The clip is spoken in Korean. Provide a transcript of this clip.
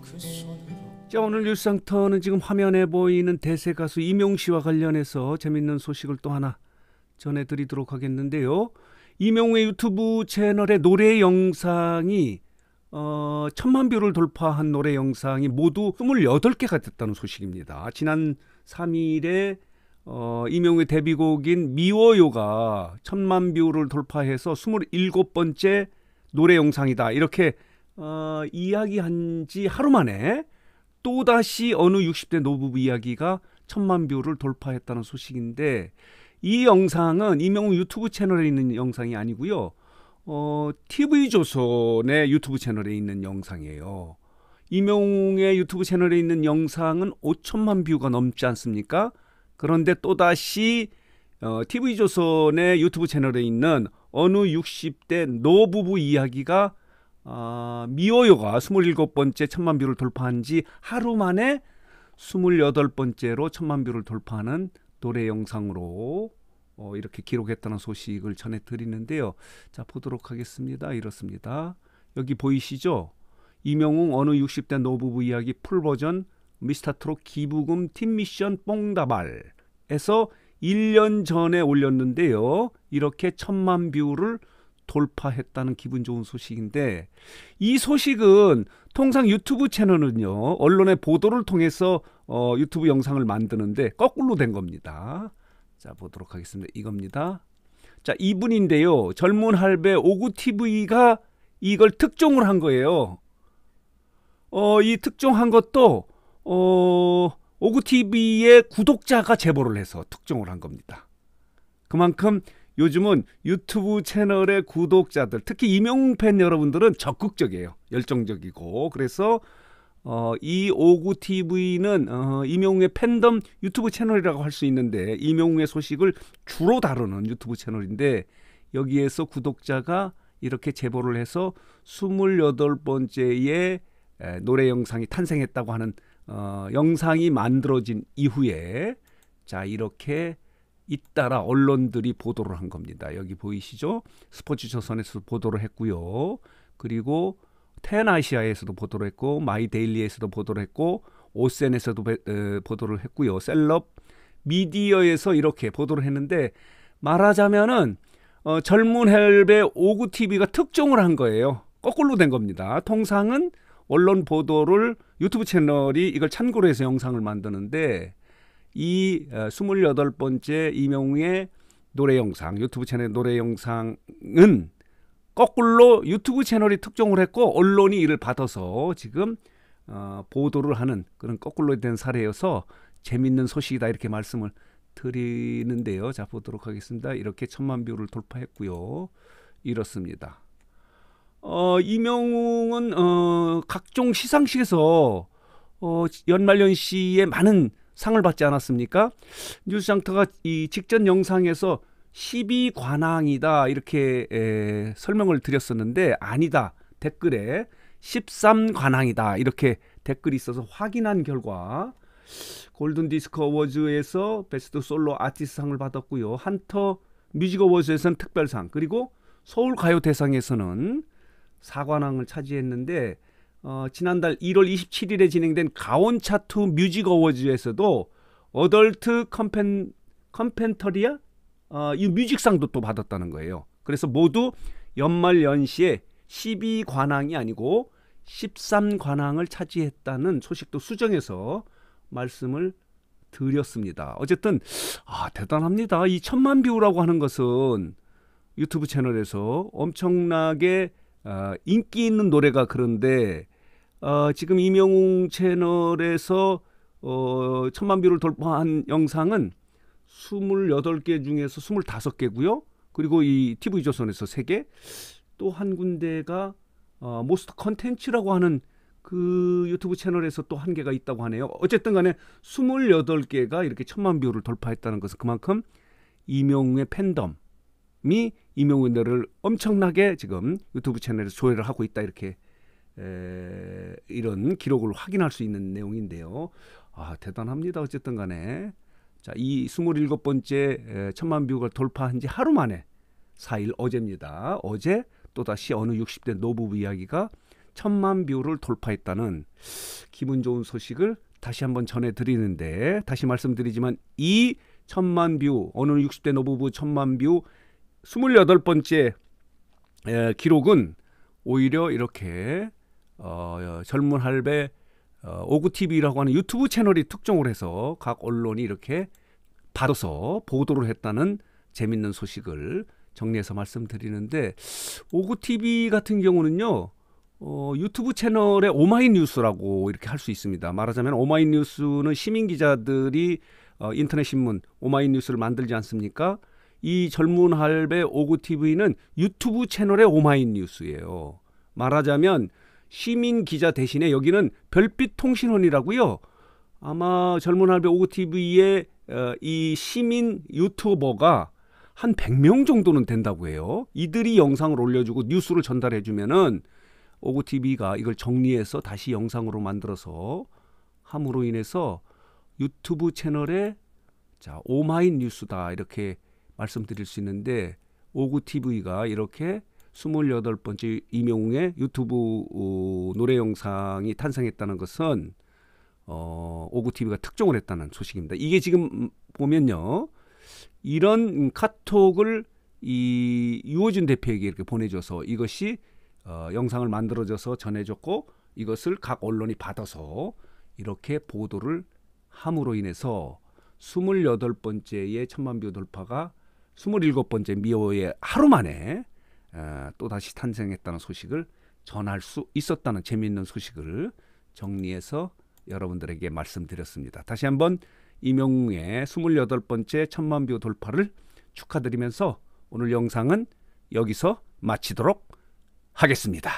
그 자 오늘 뉴스상터는 지금 화면에 보이는 대세 가수 임용 씨와 관련해서 재밌는 소식을 또 하나 전해드리도록 하겠는데요. 임용의 유튜브 채널의 노래 영상이 어, 천만 뷰를 돌파한 노래 영상이 모두 28개가 됐다는 소식입니다. 지난 3일에 어, 임용의 데뷔곡인 미워요가 천만 뷰를 돌파해서 27번째 노래 영상이다. 이렇게 어, 이야기한 지 하루 만에 또다시 어느 60대 노부부 이야기가 천만 뷰를 돌파했다는 소식인데 이 영상은 이명웅 유튜브 채널에 있는 영상이 아니고요. 어, TV조선의 유튜브 채널에 있는 영상이에요. 이명웅의 유튜브 채널에 있는 영상은 5천만 뷰가 넘지 않습니까? 그런데 또다시 어, TV조선의 유튜브 채널에 있는 어느 60대 노부부 이야기가 어, 아, 미오요가 27번째 천만 뷰를 돌파한 지 하루 만에 28번째로 천만 뷰를 돌파하는 노래 영상으로 어, 이렇게 기록했다는 소식을 전해 드리는데요. 자, 보도록 하겠습니다. 이렇습니다. 여기 보이시죠? 이명웅 어느 60대 노부부 이야기 풀버전 미스터트롯 기부금 팀 미션 뽕다발에서 1년 전에 올렸는데요. 이렇게 천만 뷰를 돌파했다는 기분 좋은 소식인데 이 소식은 통상 유튜브 채널은요 언론의 보도를 통해서 어, 유튜브 영상을 만드는데 거꾸로 된 겁니다. 자 보도록 하겠습니다. 이겁니다. 자 이분인데요 젊은 할배 오구 TV가 이걸 특종을 한 거예요. 어, 이 특종한 것도 어, 오구 TV의 구독자가 제보를 해서 특종을 한 겁니다. 그만큼 요즘은 유튜브 채널의 구독자들, 특히 이명팬 여러분들은 적극적이에요. 열정적이고. 그래서 어, 이 59TV는 어, 이명웅의 팬덤 유튜브 채널이라고 할 수 있는데 이명웅의 소식을 주로 다루는 유튜브 채널인데 여기에서 구독자가 이렇게 제보를 해서 28번째의 에, 노래 영상이 탄생했다고 하는 어, 영상이 만들어진 이후에 자 이렇게 잇따라 언론들이 보도를 한 겁니다. 여기 보이시죠? 스포츠 조선에서도 보도를 했고요. 그리고 텐아시아에서도 보도를 했고 마이데일리에서도 보도를 했고 오센에서도 보도를 했고요. 셀럽 미디어에서 이렇게 보도를 했는데 말하자면은 어, 젊은 헬베 오구 TV가 특종을 한 거예요. 거꾸로 된 겁니다. 통상은 언론 보도를 유튜브 채널이 이걸 참고로 해서 영상을 만드는데 이 28번째 어, 이명웅의 노래 영상, 유튜브 채널 노래 영상은 거꾸로 유튜브 채널이 특종을 했고 언론이 이를 받아서 지금 어, 보도를 하는 그런 거꾸로 된 사례여서 재밌는 소식이다 이렇게 말씀을 드리는데요. 자 보도록 하겠습니다. 이렇게 천만 뷰를 돌파했고요. 이렇습니다. 어, 이명웅은 어, 각종 시상식에서 어, 연말연시에 많은 상을 받지 않았습니까? 뉴스장터가 이 직전 영상에서 12 관항이다 이렇게 에, 설명을 드렸었는데 아니다 댓글에 13 관항이다 이렇게 댓글이 있어서 확인한 결과 골든 디스크 어워즈에서 베스트 솔로 아티스트상을 받았고요 한터 뮤직 어워즈에서는 특별상 그리고 서울 가요 대상에서는 4관왕을 차지했는데 어, 지난달 1월 27일에 진행된 가온 차트 뮤직 어워즈에서도 어덜트 컴펜 컴펜터리아 어, 이 뮤직상도 또 받았다는 거예요. 그래서 모두 연말 연시에 12관왕이 아니고 13관왕을 차지했다는 소식도 수정해서 말씀을 드렸습니다. 어쨌든 아 대단합니다. 이 천만 뷰라고 하는 것은 유튜브 채널에서 엄청나게 어, 인기 있는 노래가 그런데 어, 지금 이명웅 채널에서 어, 천만 뷰를 돌파한 영상은 28개 중에서 25개고요. 그리고 이 TV 조선에서 3개, 또 한 군데가 어, 모스트 컨텐츠라고 하는 그 유튜브 채널에서 또 한 개가 있다고 하네요. 어쨌든 간에 28개가 이렇게 천만 뷰를 돌파했다는 것은 그만큼 이명웅의 팬덤이 이명웅 노래를 엄청나게 지금 유튜브 채널에서 조회를 하고 있다 이렇게 에, 이런 기록을 확인할 수 있는 내용인데요. 아 대단합니다. 어쨌든 간에 자이 27번째 천만 뷰가 돌파한 지 하루 만에 4일 어제입니다. 어제 또다시 어느 60대 노부부 이야기가 천만 뷰를 돌파했다는 기분 좋은 소식을 다시 한번 전해드리는데 다시 말씀드리지만 이 천만 뷰 어느 60대 노부부 천만 뷰 28번째 에, 기록은 오히려 이렇게 어, 젊은 어, 할배 어, 오구 TV라고 하는 유튜브 채널이 특종을 해서 각 언론이 이렇게 받아서 보도를 했다는 재밌는 소식을 정리해서 말씀드리는데 오구 TV 같은 경우는요. 어, 유튜브 채널에 오마이뉴스라고 이렇게 할 수 있습니다. 말하자면 오마이뉴스는 시민 기자들이 어, 인터넷 신문 오마이뉴스를 만들지 않습니까? 이 젊은 할배 오구 TV는 유튜브 채널의 오마이뉴스예요. 말하자면 시민 기자 대신에 여기는 별빛 통신원이라고요. 아마 젊은 할배 오구 TV의 어, 이 시민 유튜버가 한 100명 정도는 된다고 해요. 이들이 영상을 올려주고 뉴스를 전달해 주면은 오구 TV가 이걸 정리해서 다시 영상으로 만들어서 함으로 인해서 유튜브 채널에 자 오마이 뉴스다 이렇게 말씀드릴 수 있는데 오구 TV가 이렇게 2 8 번째 이명웅의 유튜브 어, 노래 영상이 탄생했다는 것은 어, 오구TV가 특종을 했다는 소식입니다. 이게 지금 보면요. 이런 카톡을 이 유호준 대표에게 이렇게 보내줘서 이것이 어, 영상을 만들어져서 전해줬고 이것을 각 언론이 받아서 이렇게 보도를 함으로 인해서 스물 번째의 천만 뷰 돌파가 스물 번째 미호의 하루 만에 또다시 탄생했다는 소식을 전할 수 있었다는 재미있는 소식을 정리해서 여러분들에게 말씀드렸습니다. 다시 한번 이명웅의 28번째 천만 뷰 돌파를 축하드리면서 오늘 영상은 여기서 마치도록 하겠습니다.